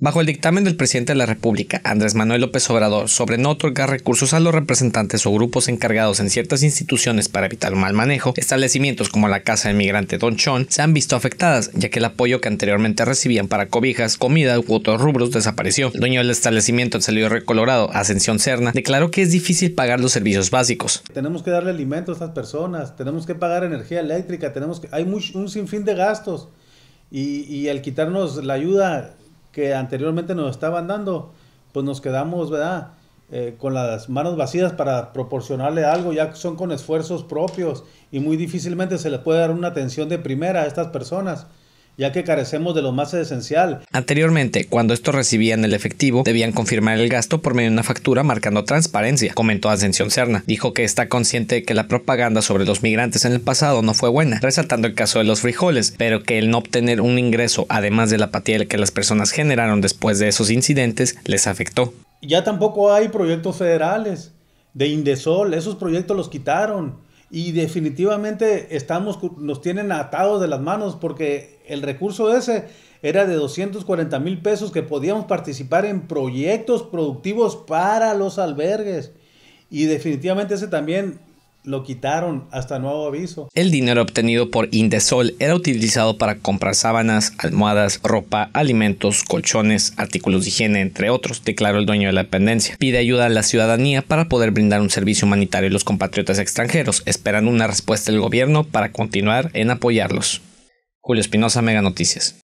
Bajo el dictamen del presidente de la República, Andrés Manuel López Obrador, sobre no otorgar recursos a los representantes o grupos encargados en ciertas instituciones para evitar mal manejo, establecimientos como la Casa de Migrante Don Chon se han visto afectadas, ya que el apoyo que anteriormente recibían para cobijas, comida u otros rubros desapareció. dueño del establecimiento en Salud Recolorado, Ascensión Cerna, declaró que es difícil pagar los servicios básicos. Tenemos que darle alimento a estas personas, tenemos que pagar energía eléctrica, tenemos hay un sinfín de gastos. Y, y al quitarnos la ayuda que anteriormente nos estaban dando, pues nos quedamos, ¿verdad? Eh, con las manos vacías para proporcionarle algo, ya son con esfuerzos propios y muy difícilmente se les puede dar una atención de primera a estas personas ya que carecemos de lo más esencial. Anteriormente, cuando estos recibían el efectivo, debían confirmar el gasto por medio de una factura marcando transparencia, comentó Ascensión Cerna. Dijo que está consciente de que la propaganda sobre los migrantes en el pasado no fue buena, resaltando el caso de los frijoles, pero que el no obtener un ingreso, además de la apatía que las personas generaron después de esos incidentes, les afectó. Ya tampoco hay proyectos federales de Indesol, esos proyectos los quitaron y definitivamente estamos, nos tienen atados de las manos porque el recurso ese era de 240 mil pesos que podíamos participar en proyectos productivos para los albergues. Y definitivamente ese también lo quitaron hasta nuevo aviso. El dinero obtenido por Indesol era utilizado para comprar sábanas, almohadas, ropa, alimentos, colchones, artículos de higiene, entre otros, declaró el dueño de la dependencia. Pide ayuda a la ciudadanía para poder brindar un servicio humanitario a los compatriotas extranjeros, esperando una respuesta del gobierno para continuar en apoyarlos. Julio Espinosa, Mega Noticias.